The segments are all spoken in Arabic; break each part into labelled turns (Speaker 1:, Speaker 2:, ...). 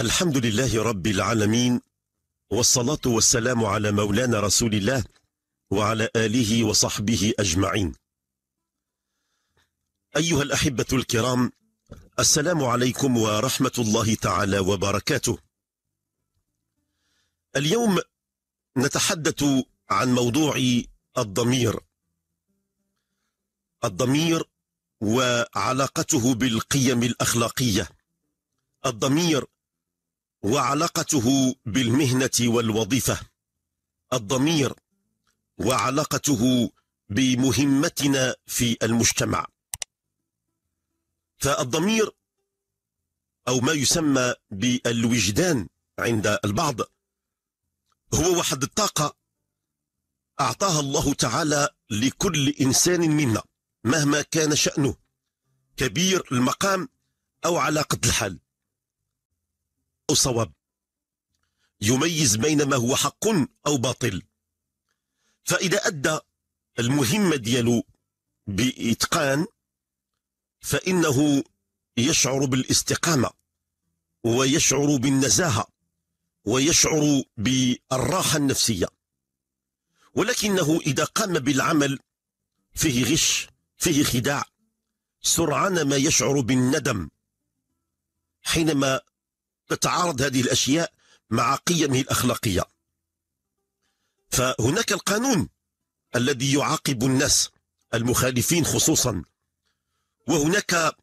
Speaker 1: الحمد لله رب العالمين والصلاة والسلام على مولانا رسول الله وعلى آله وصحبه أجمعين أيها الأحبة الكرام السلام عليكم ورحمة الله تعالى وبركاته اليوم نتحدث عن موضوع الضمير الضمير وعلاقته بالقيم الأخلاقية الضمير وعلاقته بالمهنة والوظيفة الضمير وعلاقته بمهمتنا في المجتمع فالضمير أو ما يسمى بالوجدان عند البعض هو وحد الطاقة أعطاها الله تعالى لكل إنسان منا مهما كان شأنه كبير المقام أو على قد الحال أو صواب يميز بين ما هو حق أو باطل فإذا أدى المهمة ديالو بإتقان فإنه يشعر بالاستقامة ويشعر بالنزاهة ويشعر بالراحة النفسية ولكنه إذا قام بالعمل فيه غش فيه خداع سرعان ما يشعر بالندم حينما تتعارض هذه الأشياء مع قيمه الأخلاقية فهناك القانون الذي يعاقب الناس المخالفين خصوصا وهناك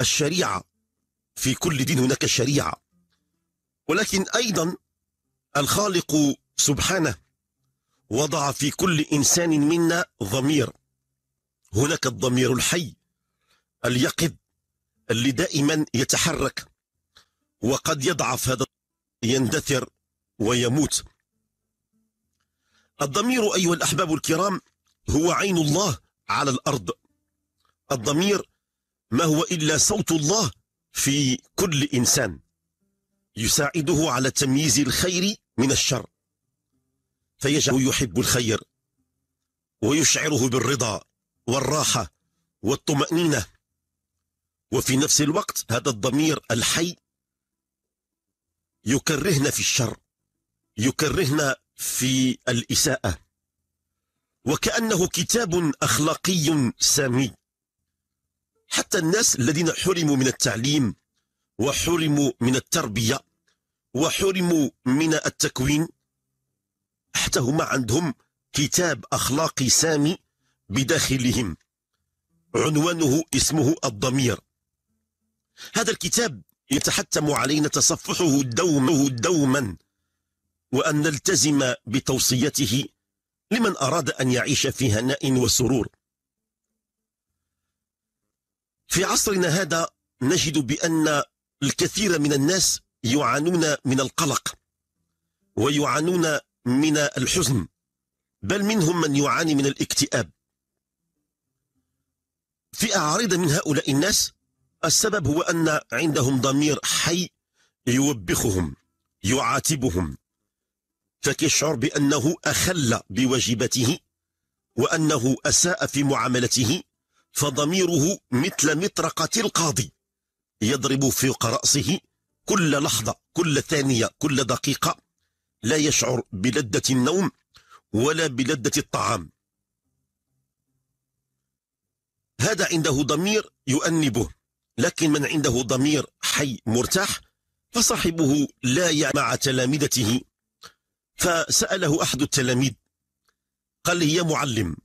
Speaker 1: الشريعة في كل دين هناك شريعة ولكن أيضا الخالق سبحانه وضع في كل إنسان منا ضمير هناك الضمير الحي اليقظ اللي دائما يتحرك وقد يضعف هذا يندثر ويموت الضمير أيها الأحباب الكرام هو عين الله على الأرض الضمير ما هو إلا صوت الله في كل إنسان يساعده على تمييز الخير من الشر فيجعله يحب الخير ويشعره بالرضا والراحة والطمأنينة وفي نفس الوقت هذا الضمير الحي يكرهنا في الشر يكرهنا في الإساءة وكأنه كتاب أخلاقي سامي حتى الناس الذين حرموا من التعليم وحرموا من التربية وحرموا من التكوين حتى هما عندهم كتاب أخلاقي سامي بداخلهم عنوانه اسمه الضمير هذا الكتاب يتحتم علينا تصفحه دوما, دوما وأن نلتزم بتوصيته لمن أراد أن يعيش في هناء وسرور في عصرنا هذا نجد بأن الكثير من الناس يعانون من القلق ويعانون من الحزن بل منهم من يعاني من الاكتئاب فئة عريضة من هؤلاء الناس السبب هو أن عندهم ضمير حي يوبخهم يعاتبهم فكيشعر بأنه أخل بواجبته وأنه أساء في معاملته فضميره مثل مطرقة القاضي يضرب فوق رأسه كل لحظة كل ثانية كل دقيقة لا يشعر بلذة النوم ولا بلذة الطعام هذا عنده ضمير يؤنبه لكن من عنده ضمير حي مرتاح فصاحبه لا يع مع تلامذته فسأله أحد التلاميذ قال لي يا معلم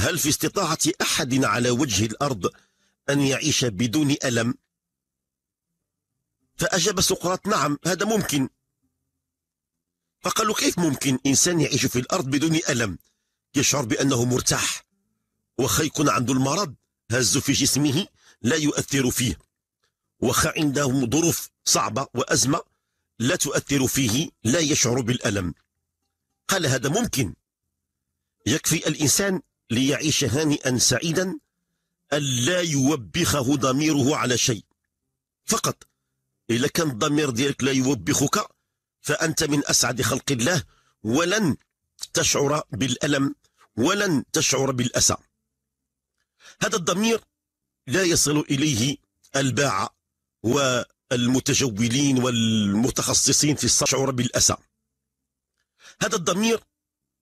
Speaker 1: هل في استطاعة أحد على وجه الأرض أن يعيش بدون ألم فأجاب سقراط نعم هذا ممكن فقالوا كيف ممكن إنسان يعيش في الأرض بدون ألم يشعر بأنه مرتاح وخيك عنده المرض هز في جسمه لا يؤثر فيه وخا عندهم ظروف صعبة وأزمة لا تؤثر فيه لا يشعر بالألم قال هذا ممكن يكفي الإنسان ليعيش هانئا سعيدا ألا يوبخه ضميره على شيء فقط إذا كان الضمير ديالك لا يوبخك فأنت من أسعد خلق الله ولن تشعر بالألم ولن تشعر بالأسى هذا الضمير لا يصل إليه الباعة والمتجولين والمتخصصين في الشعور بالأسى هذا الضمير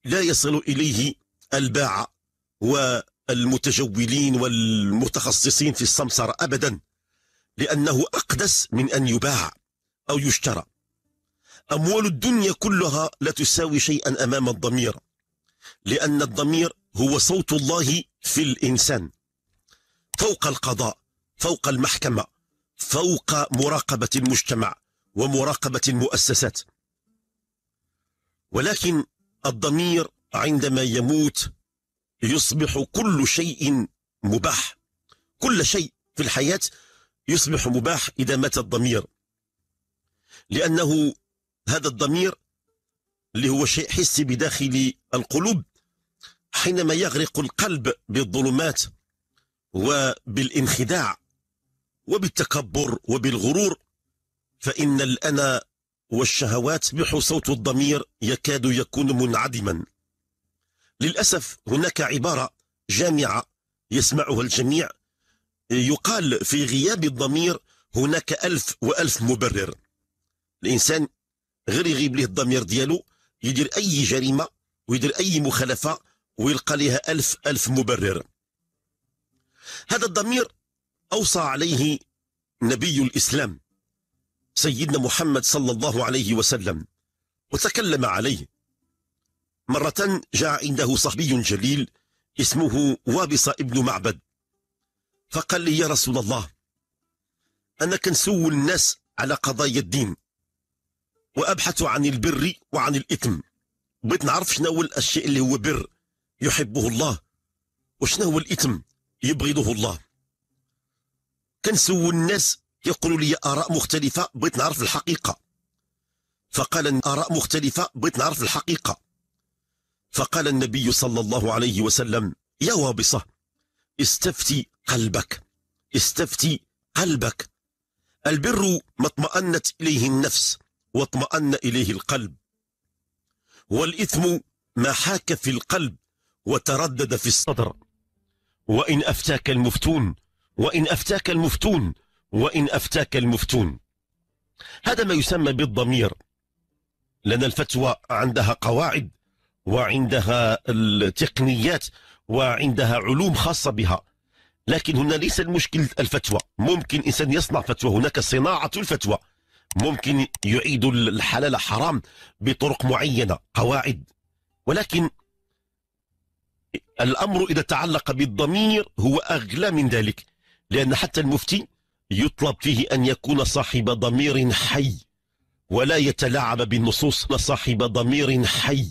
Speaker 1: لا يصل إليه الباعة والمتجولين والمتخصصين في السمسرة أبدا لأنه أقدس من أن يباع أو يشترى أموال الدنيا كلها لا تساوي شيئا أمام الضمير لأن الضمير هو صوت الله في الإنسان فوق القضاء فوق المحكمة فوق مراقبة المجتمع ومراقبة المؤسسات ولكن الضمير عندما يموت يصبح كل شيء مباح كل شيء في الحياة يصبح مباح إذا مات الضمير لأنه هذا الضمير اللي هو شيء حسي بداخل القلوب حينما يغرق القلب بالظلمات وبالانخداع وبالتكبر وبالغرور فإن الأنا والشهوات بح صوت الضمير يكاد يكون منعدما للأسف هناك عبارة جامعة يسمعها الجميع يقال في غياب الضمير هناك ألف وألف مبرر الإنسان غير يغيب له الضمير ديالو يدير أي جريمة ويدير أي مخالفة ويلقى لها ألف ألف مبرر هذا الضمير أوصى عليه نبي الإسلام سيدنا محمد صلى الله عليه وسلم وتكلم عليه مرة جاء عنده صحبي جليل اسمه وابص ابن معبد فقال لي يا رسول الله أنا كنسول الناس على قضايا الدين وأبحث عن البر وعن الإثم بغيت نعرف شنو هو الشيء اللي هو بر يحبه الله وشنو هو الإثم يبغضه الله كنسول الناس يقولوا لي آراء مختلفة بغيت نعرف الحقيقة فقال آراء مختلفة بغيت نعرف الحقيقة فقال النبي صلى الله عليه وسلم يا وابصة استفتي قلبك استفتي قلبك البر ما اطمأنت إليه النفس واطمأن إليه القلب والإثم ما حاك في القلب وتردد في الصدر وإن أفتاك المفتون وإن أفتاك المفتون وإن أفتاك المفتون هذا ما يسمى بالضمير لأن الفتوى عندها قواعد وعندها التقنيات وعندها علوم خاصة بها لكن هنا ليس المشكل الفتوى ممكن إنسان يصنع فتوى هناك صناعة الفتوى ممكن يعيد الحلال حرام بطرق معينة قواعد ولكن الأمر إذا تعلق بالضمير هو أغلى من ذلك لأن حتى المفتي يطلب فيه أن يكون صاحب ضمير حي ولا يتلاعب بالنصوص صاحب ضمير حي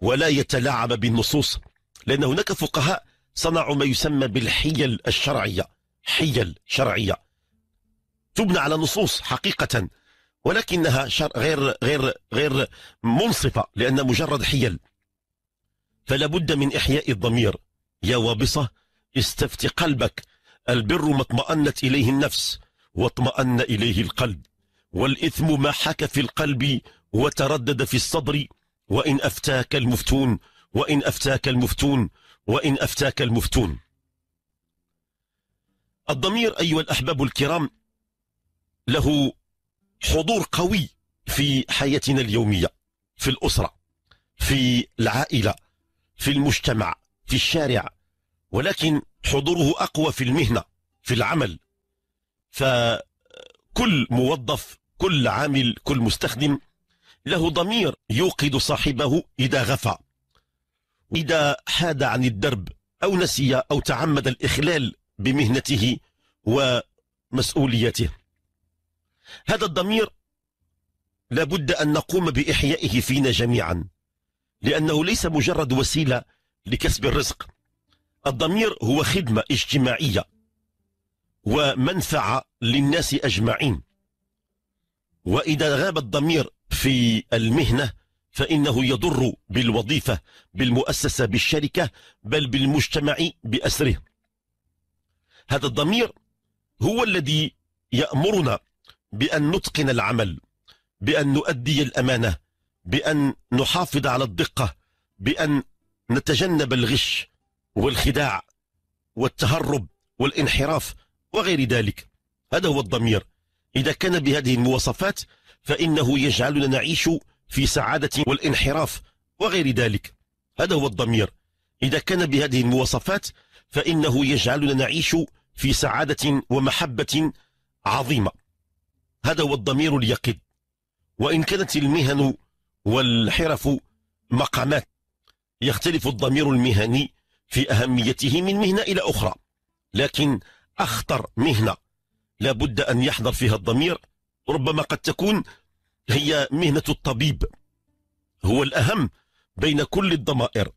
Speaker 1: ولا يتلاعب بالنصوص لأن هناك فقهاء صنعوا ما يسمى بالحيل الشرعية حيل شرعية تبنى على نصوص حقيقة ولكنها غير غير غير منصفة لأن مجرد حيل فلا بد من إحياء الضمير يا وابصة استفت قلبك البر ما اطمأنت إليه النفس واطمأن إليه القلب والإثم ما حك في القلب وتردد في الصدر وإن أفتاك المفتون وإن أفتاك المفتون وإن أفتاك المفتون الضمير أيها الأحباب الكرام له حضور قوي في حياتنا اليومية في الأسرة في العائلة في المجتمع في الشارع ولكن حضوره أقوى في المهنة في العمل فكل موظف كل عامل كل مستخدم له ضمير يوقد صاحبه إذا غفى إذا حاد عن الدرب أو نسي أو تعمد الإخلال بمهنته ومسؤوليته هذا الضمير لابد أن نقوم بإحيائه فينا جميعا لأنه ليس مجرد وسيلة لكسب الرزق الضمير هو خدمة اجتماعية ومنفعة للناس أجمعين وإذا غاب الضمير في المهنة فإنه يضر بالوظيفة بالمؤسسة بالشركة بل بالمجتمع بأسره هذا الضمير هو الذي يأمرنا بأن نتقن العمل بأن نؤدي الأمانة بأن نحافظ على الدقة بأن نتجنب الغش والخداع والتهرب والانحراف وغير ذلك هذا هو الضمير إذا كان بهذه المواصفات فإنه يجعلنا نعيش في سعادة والانحراف وغير ذلك هذا هو الضمير إذا كان بهذه المواصفات فإنه يجعلنا نعيش في سعادة ومحبة عظيمة هذا هو الضمير اليقظ وإن كانت المهن والحرف مقامات يختلف الضمير المهني في أهميته من مهنة إلى أخرى لكن أخطر مهنة لابد أن يحضر فيها الضمير ربما قد تكون هي مهنة الطبيب هو الأهم بين كل الضمائر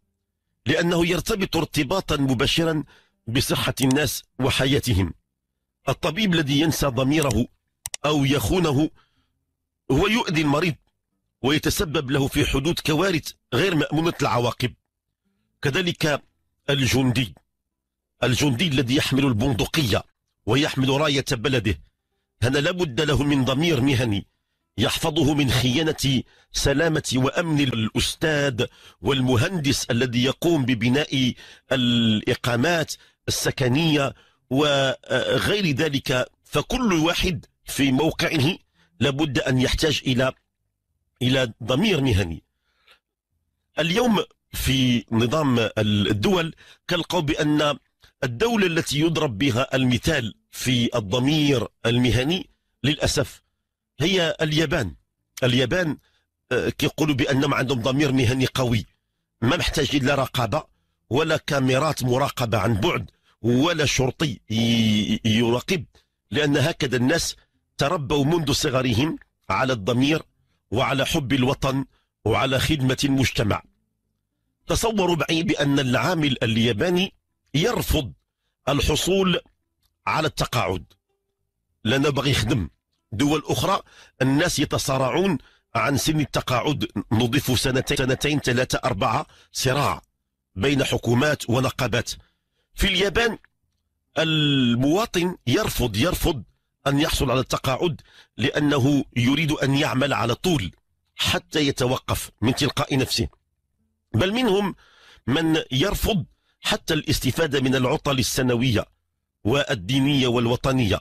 Speaker 1: لأنه يرتبط ارتباطا مباشرا بصحة الناس وحياتهم الطبيب الذي ينسى ضميره أو يخونه هو يؤذي المريض ويتسبب له في حدوث كوارث غير مأمونة العواقب كذلك الجندي الجندي الذي يحمل البندقية ويحمل راية بلده هذا لابد له من ضمير مهني يحفظه من خيانة سلامة وأمن الأستاذ والمهندس الذي يقوم ببناء الإقامات السكنية وغير ذلك فكل واحد في موقعه لابد أن يحتاج إلى إلى ضمير مهني اليوم في نظام الدول تلقوا بأن الدولة التي يضرب بها المثال في الضمير المهني للأسف هي اليابان اليابان آه، كيقولوا بأنهم عندهم ضمير مهني قوي ما محتاجين لا رقابة ولا كاميرات مراقبة عن بعد ولا شرطي يراقب لأن هكذا الناس تربوا منذ صغرهم على الضمير وعلى حب الوطن وعلى خدمة المجتمع تصور معي بأن العامل الياباني يرفض الحصول على التقاعد لا نبغي خدم دول أخرى الناس يتصارعون عن سن التقاعد نضيف سنتين, سنتين ثلاثة أربعة صراع بين حكومات ونقابات في اليابان المواطن يرفض يرفض أن يحصل على التقاعد لأنه يريد أن يعمل على طول حتى يتوقف من تلقاء نفسه بل منهم من يرفض حتى الاستفادة من العطل السنوية والدينية والوطنية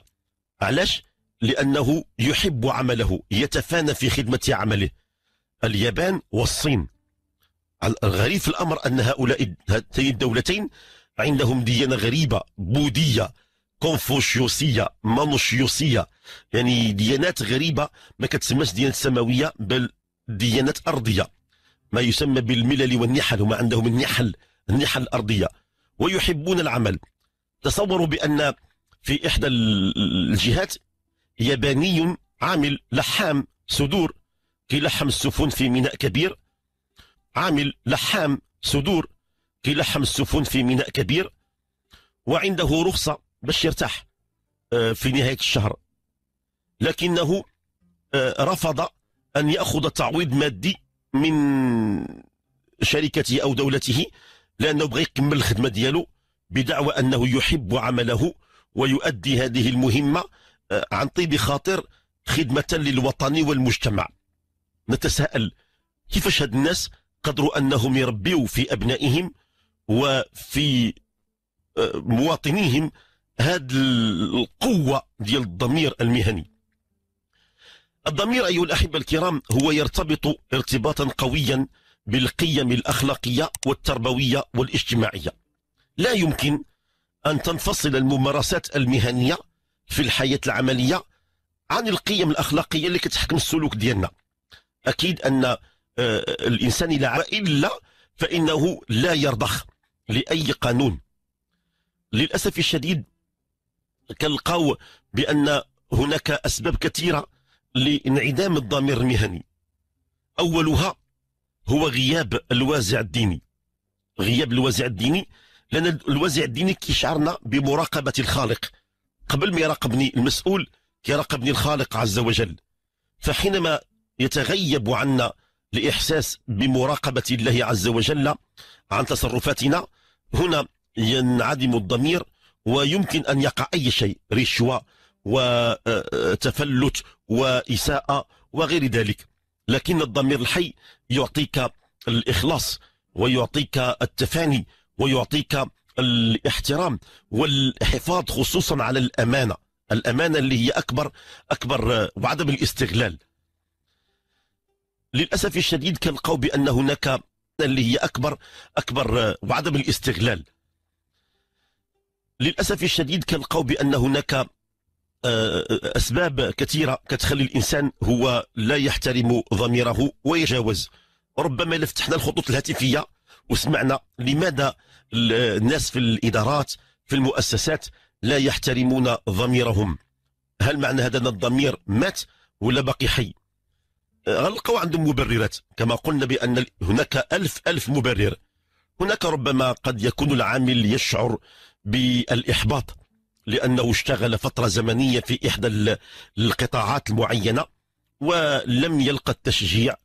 Speaker 1: علاش؟ لأنه يحب عمله يتفانى في خدمة عمله اليابان والصين الغريب في الأمر أن هؤلاء هاتين الدولتين عندهم ديانة غريبة بوذية كونفوشيوسيه مانوشيوسيه يعني ديانات غريبه ما كتسماش ديانات سماويه بل ديانات ارضيه ما يسمى بالملل والنحل هما عندهم النحل النحل الارضيه ويحبون العمل تصوروا بان في احدى الجهات ياباني عامل لحام صدور كيلحم السفن في ميناء كبير عامل لحام صدور كيلحم السفن في ميناء كبير وعنده رخصه باش يرتاح آه، في نهاية الشهر لكنه آه، رفض أن يأخذ تعويض مادي من شركته أو دولته لأنه بغى يكمل الخدمة ديالو بدعوى أنه يحب عمله ويؤدي هذه المهمة آه، عن طيب خاطر خدمة للوطن والمجتمع نتساءل كيفاش هاد الناس قدروا أنهم يربيوا في أبنائهم وفي مواطنيهم هاد القوة ديال الضمير المهني الضمير أيها الأحبة الكرام هو يرتبط ارتباطا قويا بالقيم الأخلاقية والتربوية والاجتماعية لا يمكن أن تنفصل الممارسات المهنية في الحياة العملية عن القيم الأخلاقية اللي كتحكم السلوك ديالنا أكيد أن آه، الإنسان إلا إلا فإنه لا يرضخ لأي قانون للأسف الشديد كنلقاو بان هناك اسباب كثيره لانعدام الضمير المهني اولها هو غياب الوازع الديني غياب الوازع الديني لان الوازع الديني كيشعرنا بمراقبه الخالق قبل ما يراقبني المسؤول كيراقبني الخالق عز وجل فحينما يتغيب عنا الإحساس بمراقبة الله عز وجل عن تصرفاتنا هنا ينعدم الضمير ويمكن أن يقع أي شيء رشوة وتفلت آه، آه، وإساءة وغير ذلك لكن الضمير الحي يعطيك الإخلاص ويعطيك التفاني ويعطيك الاحترام والحفاظ خصوصا على الأمانة الأمانة اللي هي أكبر أكبر آه، وعدم الاستغلال للأسف الشديد كنلقاو بأن هناك اللي هي أكبر أكبر وعدم الاستغلال للأسف الشديد كنلقاو بأن هناك آه، آه، أسباب كثيرة كتخلي الإنسان هو لا يحترم ضميره ويجاوز ربما إلا فتحنا الخطوط الهاتفية وسمعنا لماذا الناس في الإدارات في المؤسسات لا يحترمون ضميرهم هل معنى هذا أن الضمير مات ولا باقي حي آه، غنلقاو عندهم مبررات كما قلنا بأن هناك ألف ألف مبرر هناك ربما قد يكون العامل يشعر بالإحباط لأنه اشتغل فترة زمنية في إحدى القطاعات المعينة ولم يلقى التشجيع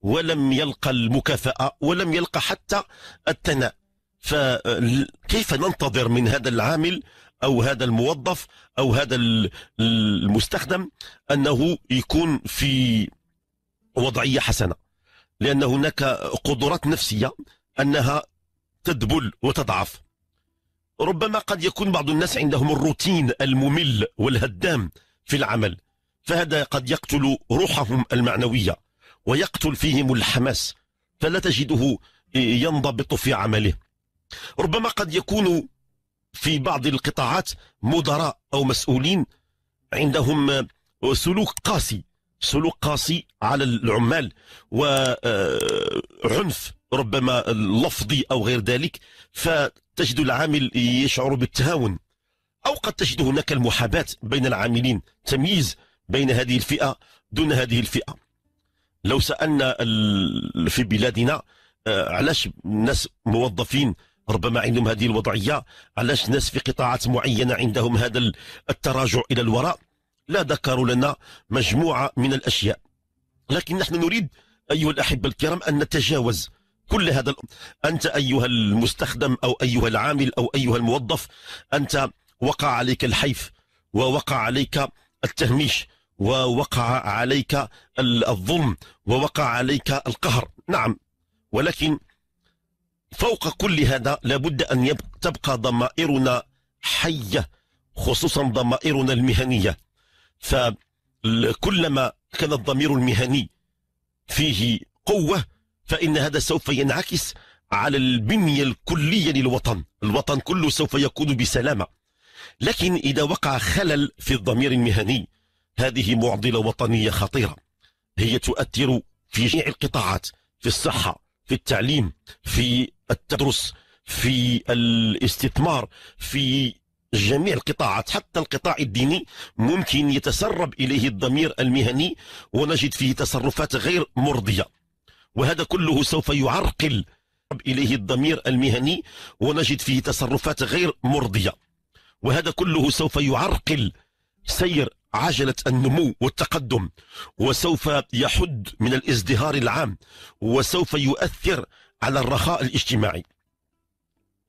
Speaker 1: ولم يلقى المكافأة ولم يلقى حتى الثناء فكيف ننتظر من هذا العامل أو هذا الموظف أو هذا المستخدم أنه يكون في وضعية حسنة لأن هناك قدرات نفسية أنها تدبل وتضعف ربما قد يكون بعض الناس عندهم الروتين الممل والهدام في العمل فهذا قد يقتل روحهم المعنوية ويقتل فيهم الحماس فلا تجده ينضبط في عمله ربما قد يكون في بعض القطاعات مدراء أو مسؤولين عندهم سلوك قاسي سلوك قاسي على العمال وعنف آه، ربما لفظي أو غير ذلك تجد العامل يشعر بالتهاون أو قد تجد هناك المحاباة بين العاملين تمييز بين هذه الفئة دون هذه الفئة لو سألنا في بلادنا آه، علاش الناس موظفين ربما عندهم هذه الوضعية علاش الناس في قطاعات معينة عندهم هذا التراجع إلى الوراء لا ذكروا لنا مجموعة من الأشياء لكن نحن نريد أيها الأحبة الكرام أن نتجاوز كل هذا أنت أيها المستخدم أو أيها العامل أو أيها الموظف أنت وقع عليك الحيف ووقع عليك التهميش ووقع عليك الظلم ووقع عليك القهر نعم ولكن فوق كل هذا لابد أن تبقى ضمائرنا حية خصوصا ضمائرنا المهنية فكلما كان الضمير المهني فيه قوة فإن هذا سوف ينعكس على البنية الكلية للوطن الوطن كله سوف يكون بسلامة لكن إذا وقع خلل في الضمير المهني هذه معضلة وطنية خطيرة هي تؤثر في جميع القطاعات في الصحة في التعليم في التدرس في الاستثمار في جميع القطاعات حتى القطاع الديني ممكن يتسرب إليه الضمير المهني ونجد فيه تصرفات غير مرضية وهذا كله سوف يعرقل إليه الضمير المهني ونجد فيه تصرفات غير مرضية وهذا كله سوف يعرقل سير عجلة النمو والتقدم وسوف يحد من الازدهار العام وسوف يؤثر على الرخاء الاجتماعي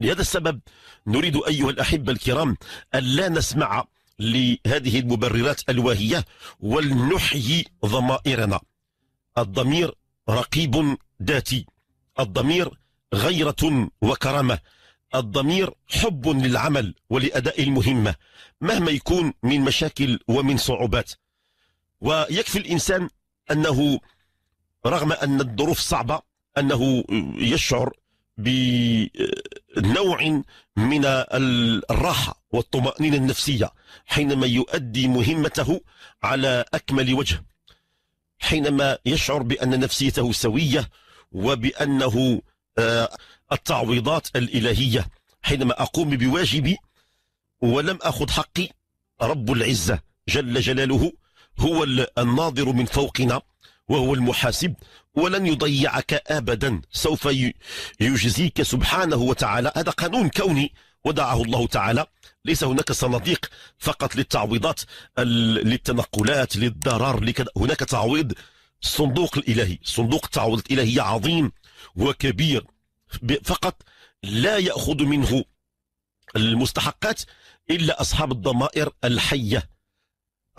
Speaker 1: لهذا السبب نريد أيها الأحبة الكرام أن لا نسمع لهذه المبررات الواهية ولنحيي ضمائرنا الضمير رقيب ذاتي الضمير غيرة وكرامة الضمير حب للعمل ولأداء المهمة مهما يكون من مشاكل ومن صعوبات ويكفي الإنسان أنه رغم أن الظروف صعبة أنه يشعر بنوع من الراحة والطمأنينة النفسية حينما يؤدي مهمته على أكمل وجه حينما يشعر بأن نفسيته سوية وبأنه آه، التعويضات الإلهية حينما أقوم بواجبي ولم أخذ حقي رب العزة جل جلاله هو الناظر من فوقنا وهو المحاسب ولن يضيعك أبدا سوف يجزيك سبحانه وتعالى هذا قانون كوني ودعه الله تعالى ليس هناك صناديق فقط للتعويضات للتنقلات للضرر لكذا هناك تعويض الصندوق الالهي صندوق التعويض الالهي عظيم وكبير فقط لا ياخذ منه المستحقات الا اصحاب الضمائر الحيه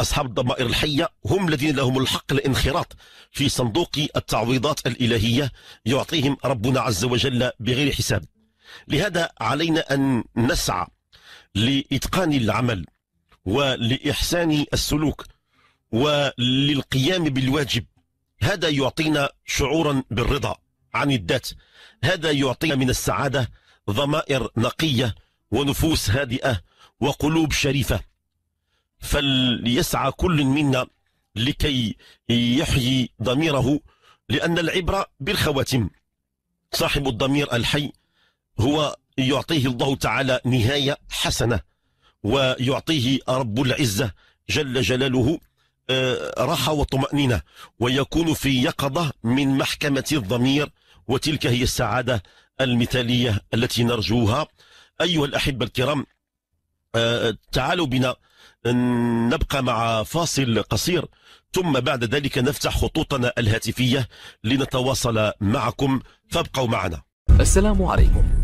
Speaker 1: اصحاب الضمائر الحيه هم الذين لهم الحق الانخراط في صندوق التعويضات الالهيه يعطيهم ربنا عز وجل بغير حساب لهذا علينا ان نسعى لإتقان العمل ولإحسان السلوك وللقيام بالواجب هذا يعطينا شعورا بالرضا عن الذات هذا يعطينا من السعادة ضمائر نقية ونفوس هادئة وقلوب شريفة فليسعى كل منا لكي يحيي ضميره لأن العبرة بالخواتم صاحب الضمير الحي هو يعطيه الله تعالى نهاية حسنة ويعطيه رب العزة جل جلاله آه، راحة وطمأنينة ويكون في يقظة من محكمة الضمير وتلك هي السعادة المثالية التي نرجوها أيها الأحبة الكرام آه، تعالوا بنا نبقى مع فاصل قصير ثم بعد ذلك نفتح خطوطنا الهاتفية لنتواصل معكم فابقوا معنا السلام عليكم